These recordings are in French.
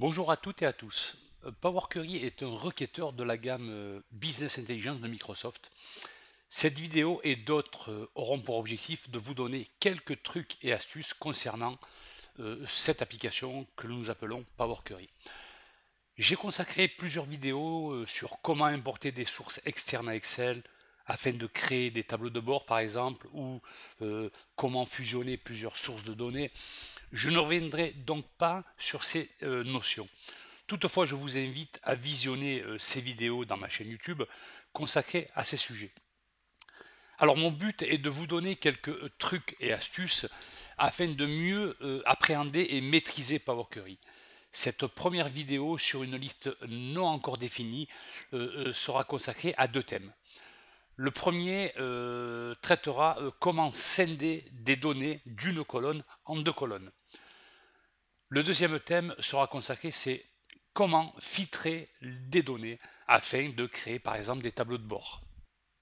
Bonjour à toutes et à tous. Euh, Power Query est un requêteur de la gamme euh, Business Intelligence de Microsoft. Cette vidéo et d'autres euh, auront pour objectif de vous donner quelques trucs et astuces concernant cette application que nous appelons Power Query. J'ai consacré plusieurs vidéos sur comment importer des sources externes à Excel afin de créer des tableaux de bord par exemple ou comment fusionner plusieurs sources de données. Je ne reviendrai donc pas sur ces euh, notions. Toutefois, je vous invite à visionner euh, ces vidéos dans ma chaîne YouTube consacrée à ces sujets. Alors mon but est de vous donner quelques euh, trucs et astuces afin de mieux appréhender et maîtriser Power Query. Cette première vidéo sur une liste non encore définie sera consacrée à deux thèmes. Le premier traitera comment scinder des données d'une colonne en deux colonnes. Le deuxième thème sera consacré, c'est comment filtrer des données afin de créer par exemple des tableaux de bord.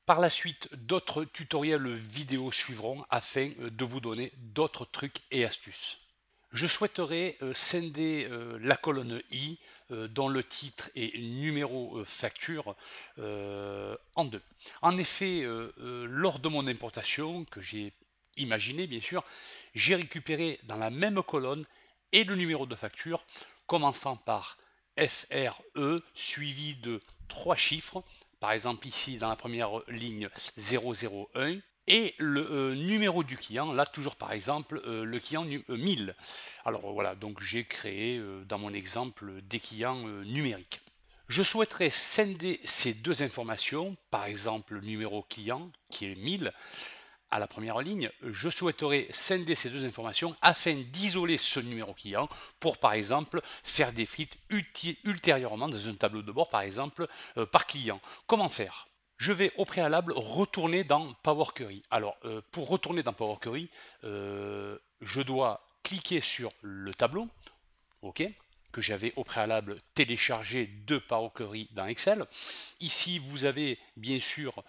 Par la suite, d'autres tutoriels vidéo suivront afin euh, de vous donner d'autres trucs et astuces. Je souhaiterais euh, scinder euh, la colonne I, dont le titre est numéro facture, en deux. En effet, lors de mon importation, que j'ai imaginé bien sûr, j'ai récupéré dans la même colonne et le numéro de facture, commençant par FRE suivi de trois chiffres, par exemple ici dans la première ligne 001, et le euh, numéro du client, là toujours par exemple euh, le client 1000. Euh, Alors voilà, donc j'ai créé dans mon exemple des clients numériques. Je souhaiterais scinder ces deux informations, par exemple le numéro client qui est 1000, à la première ligne, je souhaiterais scinder ces deux informations afin d'isoler ce numéro client pour par exemple faire des frites ultérieurement dans un tableau de bord par exemple euh, par client. Comment faire je vais au préalable retourner dans Power Query. Alors, euh, pour retourner dans Power Query, euh, je dois cliquer sur le tableau, OK, que j'avais au préalable téléchargé de Power Query dans Excel. Ici, vous avez bien sûr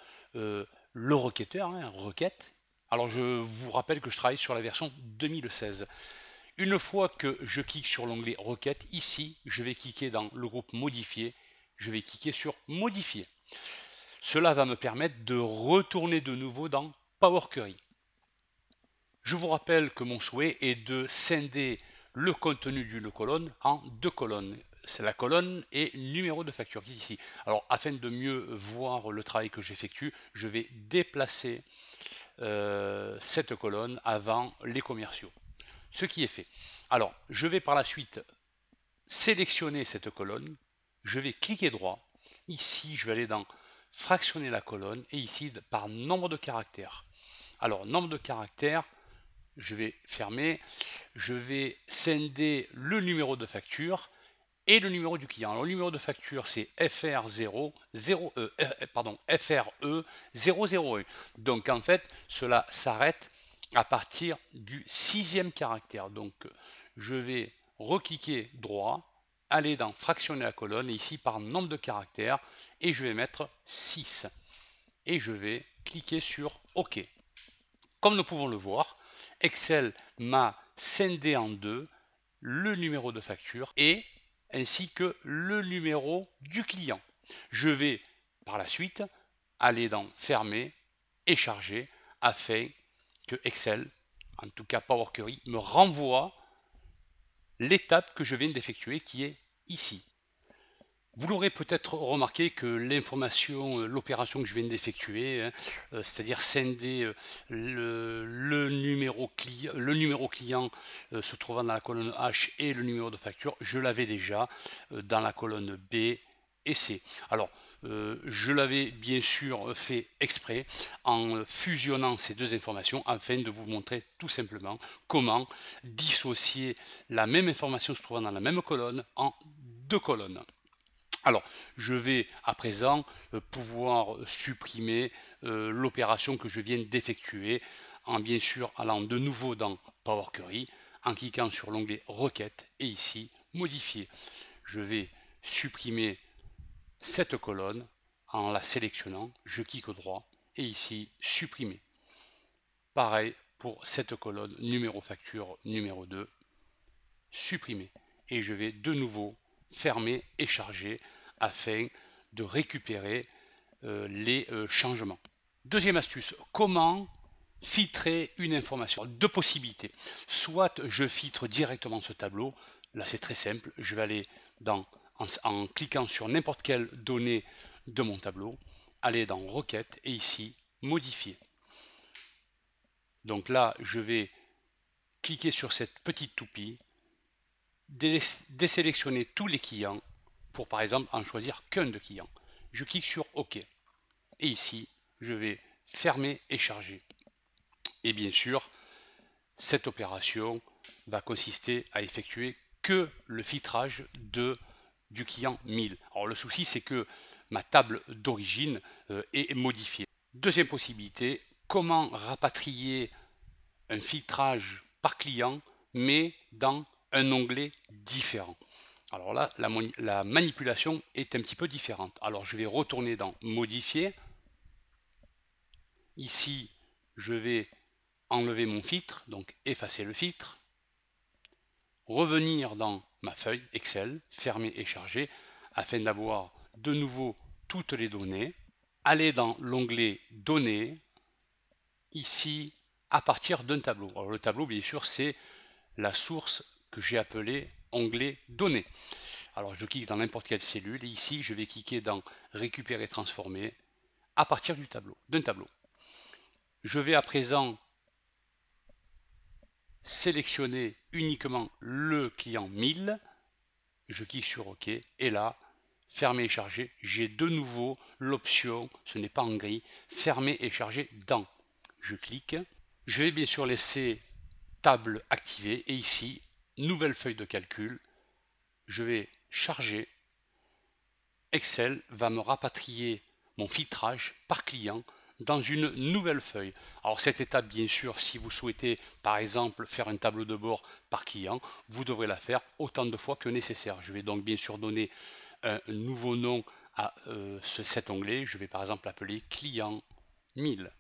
le requêteur, hein, requête. Alors je vous rappelle que je travaille sur la version 2016. Une fois que je clique sur l'onglet requête, ici, je vais cliquer dans le groupe modifier, je vais cliquer sur modifier. Cela va me permettre de retourner de nouveau dans Power Query. Je vous rappelle que mon souhait est de scinder le contenu d'une colonne en deux colonnes c'est la colonne et numéro de facture qui est ici. Alors afin de mieux voir le travail que j'effectue, je vais déplacer euh, cette colonne avant les commerciaux. Ce qui est fait. Alors je vais par la suite sélectionner cette colonne, je vais cliquer droit, ici je vais aller dans fractionner la colonne et ici par nombre de caractères. Alors nombre de caractères, je vais fermer, je vais scinder le numéro de facture, et le numéro du client. le numéro de facture, c'est fr 00 euh, euh, e pardon, FRE 001. Donc, en fait, cela s'arrête à partir du sixième caractère. Donc, je vais recliquer droit, aller dans fractionner la colonne, ici par nombre de caractères, et je vais mettre 6. Et je vais cliquer sur OK. Comme nous pouvons le voir, Excel m'a scindé en deux le numéro de facture et ainsi que le numéro du client. Je vais par la suite aller dans fermer et charger afin que Excel, en tout cas Power Query, me renvoie l'étape que je viens d'effectuer qui est ici. Vous l'aurez peut-être remarqué que l'information, euh, l'opération que je viens d'effectuer, hein, euh, c'est-à-dire scinder euh, le, numéro client se trouvant dans la colonne H et le numéro de facture, je l'avais déjà dans la colonne B et C. Alors, je l'avais bien sûr fait exprès en fusionnant ces deux informations afin de vous montrer tout simplement comment dissocier la même information se trouvant dans la même colonne en deux colonnes. Alors, je vais à présent euh, pouvoir supprimer euh, l'opération que je viens d'effectuer en bien sûr allant de nouveau dans Power Query, en cliquant sur l'onglet Requête et ici Modifier. Je vais supprimer cette colonne en la sélectionnant, je clique droit et ici Supprimer. Pareil pour cette colonne numéro facture numéro 2, Supprimer. Et je vais de nouveau fermer et charger afin de récupérer euh, les euh, changements. Deuxième astuce, comment filtrer une information Deux possibilités. Soit je filtre directement ce tableau, là c'est très simple, je vais aller dans, en, en cliquant sur n'importe quelle donnée de mon tableau, aller dans Requête et ici Modifier. Donc là, je vais cliquer sur cette petite toupie désélectionner tous les clients pour par exemple en choisir qu'un de clients. Je clique sur OK. Et ici, je vais fermer et charger. Et bien sûr, cette opération va consister à effectuer que le filtrage de, du client 1000. Alors le souci, c'est que ma table d'origine euh, est modifiée. Deuxième possibilité, comment rapatrier un filtrage par client, mais dans un onglet différent. Alors là, la, la, manipulation est un petit peu différente. Alors je vais retourner dans Modifier. Ici, je vais enlever mon filtre, donc effacer le filtre. Revenir dans ma feuille Excel, fermer et charger, afin d'avoir de nouveau toutes les données. Aller dans l'onglet Données, ici, à partir d'un tableau. Alors le tableau, bien sûr, c'est la source que j'ai appelé onglet données. Alors je clique dans n'importe quelle cellule et ici je vais cliquer dans récupérer transformer à partir du tableau, d'un tableau. Je vais à présent sélectionner uniquement le client 1000. Je clique sur OK et là, fermer et charger, j'ai de nouveau l'option, ce n'est pas en gris, fermer et charger dans. Je clique. Je vais bien sûr laisser table activée et ici nouvelle feuille de calcul, je vais charger, Excel va me rapatrier mon filtrage par client dans une nouvelle feuille. Alors cette étape, bien sûr, si vous souhaitez, par exemple, faire un tableau de bord par client, vous devrez la faire autant de fois que nécessaire. Je vais donc bien sûr donner un nouveau nom à euh, cet onglet. Je vais par exemple l'appeler client 1000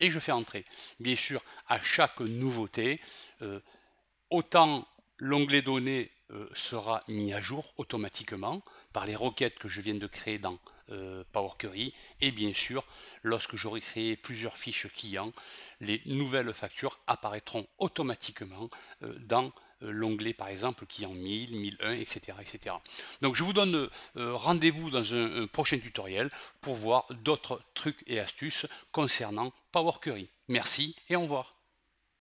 et je fais entrer. Bien sûr, à chaque nouveauté, euh, autant l'onglet données euh, sera mis à jour automatiquement par les requêtes que je viens de créer dans euh, Power Query, et bien sûr, lorsque j'aurai créé plusieurs fiches clients, les nouvelles factures apparaîtront automatiquement euh, dans euh, l'onglet par exemple qui est en 1000, 1001, etc. etc. Donc je vous donne euh, rendez-vous dans un, prochain tutoriel pour voir d'autres trucs et astuces concernant Power Query. Merci et au revoir.